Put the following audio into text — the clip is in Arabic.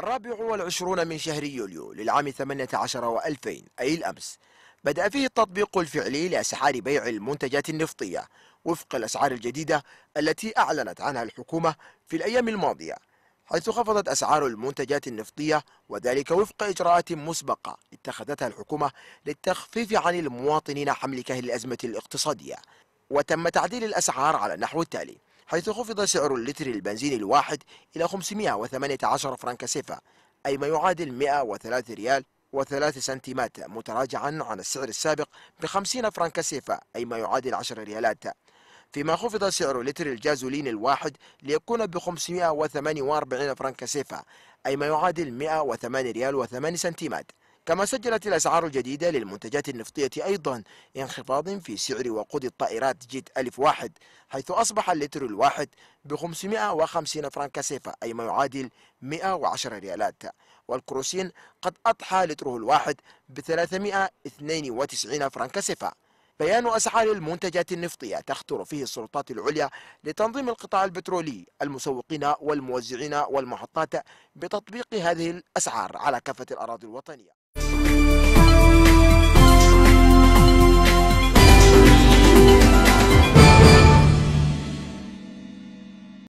الرابع والعشرون من شهر يوليو للعام 18 و2000 أي الأمس بدأ فيه التطبيق الفعلي لأسعار بيع المنتجات النفطية وفق الأسعار الجديدة التي أعلنت عنها الحكومة في الأيام الماضية حيث خفضت أسعار المنتجات النفطية وذلك وفق إجراءات مسبقة اتخذتها الحكومة للتخفيف عن المواطنين حمل كهل الأزمة الاقتصادية وتم تعديل الأسعار على النحو التالي حيث خفض سعر اللتر البنزين الواحد إلى 518 فرنك سيفا أي ما يعادل 103 ريال و3 سنتيمات متراجعا عن السعر السابق 50 فرنك سيفا أي ما يعادل 10 ريالات فيما خفض سعر لتر الجازولين الواحد ليكون ب 548 فرنك سيفا أي ما يعادل 108 ريال و8 سنتيمات كما سجلت الأسعار الجديدة للمنتجات النفطية أيضا انخفاض في سعر وقود الطائرات جيت ألف واحد حيث أصبح اللتر الواحد ب 550 فرنك سيفا أي ما يعادل 110 ريالات والكروسين قد أضحى لتره الواحد ب 392 فرنك سيفا بيان أسعار المنتجات النفطية تخطر فيه السلطات العليا لتنظيم القطاع البترولي المسوقين والموزعين والمحطات بتطبيق هذه الأسعار على كافة الأراضي الوطنية